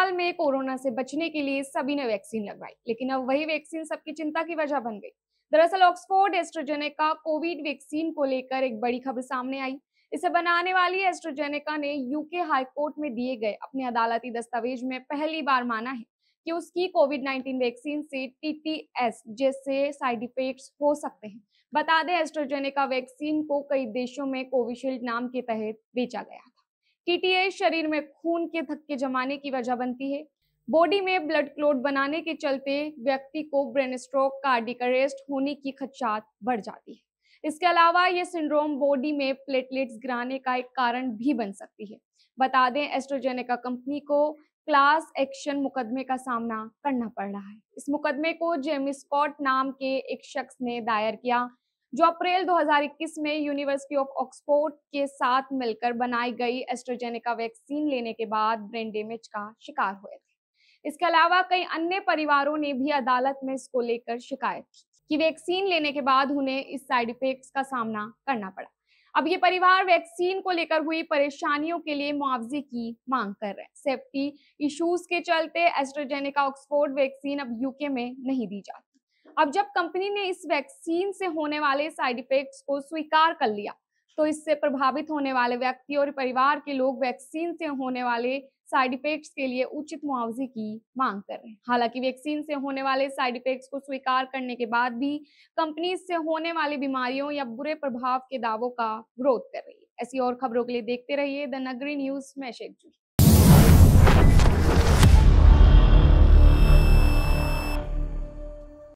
साल में कोरोना से बचने के लिए सभी ने वैक्सीन लगवाई लेकिन अब वही वैक्सीन सबकी चिंता की वजह बन गई दरअसल ऑक्सफोर्ड एस्ट्रोजेनेका कोविड वैक्सीन को लेकर एक बड़ी खबर सामने आई इसे बनाने वाली एस्ट्रोजेनेका ने यूके हाई कोर्ट में दिए गए अपने अदालती दस्तावेज में पहली बार माना है कि उसकी कोविड 19 वैक्सीन से टीटीएस जैसे साइड इफेक्ट्स हो सकते हैं बता दें एस्ट्रोजेनेका वैक्सीन को कई देशों में कोविशील्ड नाम के तहत बेचा गया था टीटीए शरीर में खून के थक्के जमाने की वजह बनती है बॉडी में ब्लड क्लोट बनाने के चलते व्यक्ति को ब्रेन स्ट्रोक कार्डिक अरेस्ट होने की खदशात बढ़ जाती है इसके अलावा ये सिंड्रोम बॉडी में प्लेटलेट्स गिराने का एक कारण भी बन सकती है बता दें एस्ट्रोजेनेका कंपनी को क्लास एक्शन मुकदमे का सामना करना पड़ रहा है इस मुकदमे को जेमी स्कॉट नाम के एक शख्स ने दायर किया जो अप्रैल 2021 में यूनिवर्सिटी ऑफ ऑक्सफोर्ड के साथ मिलकर बनाई गई एस्ट्रोजेनिका वैक्सीन लेने के बाद ब्रेन डेमेज का शिकार हुए थे इसके अलावा कई अन्य परिवारों ने भी अदालत में इसको लेकर शिकायत की कि वैक्सीन लेने के बाद उन्हें इस साइड इफेक्ट का सामना करना पड़ा अब ये परिवार वैक्सीन को लेकर हुई परेशानियों के लिए मुआवजे की मांग कर रहे हैं सेफ्टी इश्यूज के चलते एस्ट्रोजेनिका ऑक्सफोर्ड वैक्सीन अब यूके में नहीं दी जाती अब जब कंपनी ने इस वैक्सीन से होने वाले साइड इफेक्ट्स को स्वीकार कर लिया तो इससे प्रभावित होने वाले व्यक्ति और परिवार के लोग वैक्सीन से होने वाले साइड इफेक्ट्स के लिए उचित मुआवजे की मांग कर रहे हैं हालांकि वैक्सीन से होने वाले साइड इफेक्ट्स को स्वीकार करने के बाद भी कंपनी से होने वाली बीमारियों या बुरे प्रभाव के दावों का विरोध कर रही है ऐसी और खबरों के लिए देखते रहिए द नगरी न्यूज मैशेक